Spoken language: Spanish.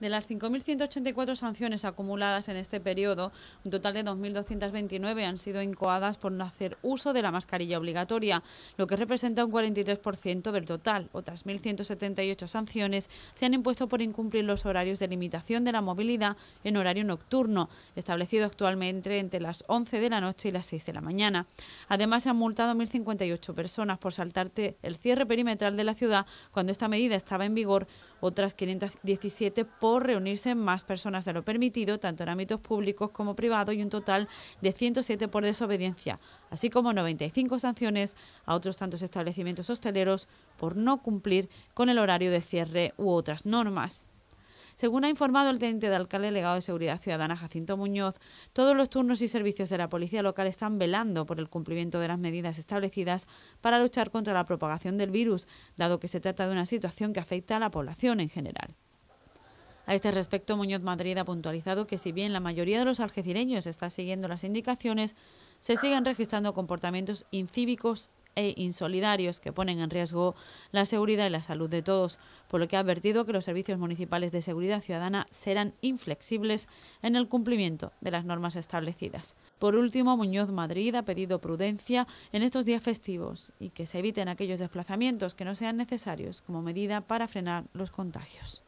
De las 5.184 sanciones acumuladas en este periodo, un total de 2.229 han sido incoadas por no hacer uso de la mascarilla obligatoria, lo que representa un 43% del total. Otras 1.178 sanciones se han impuesto por incumplir los horarios de limitación de la movilidad en horario nocturno, establecido actualmente entre las 11 de la noche y las 6 de la mañana. Además, se han multado 1.058 personas por saltarte el cierre perimetral de la ciudad cuando esta medida estaba en vigor, otras 517 por por reunirse más personas de lo permitido, tanto en ámbitos públicos como privados, y un total de 107 por desobediencia, así como 95 sanciones a otros tantos establecimientos hosteleros por no cumplir con el horario de cierre u otras normas. Según ha informado el teniente de alcalde legado de Seguridad Ciudadana, Jacinto Muñoz, todos los turnos y servicios de la policía local están velando por el cumplimiento de las medidas establecidas para luchar contra la propagación del virus, dado que se trata de una situación que afecta a la población en general. A este respecto, Muñoz Madrid ha puntualizado que si bien la mayoría de los algecireños está siguiendo las indicaciones, se siguen registrando comportamientos incívicos e insolidarios que ponen en riesgo la seguridad y la salud de todos, por lo que ha advertido que los servicios municipales de seguridad ciudadana serán inflexibles en el cumplimiento de las normas establecidas. Por último, Muñoz Madrid ha pedido prudencia en estos días festivos y que se eviten aquellos desplazamientos que no sean necesarios como medida para frenar los contagios.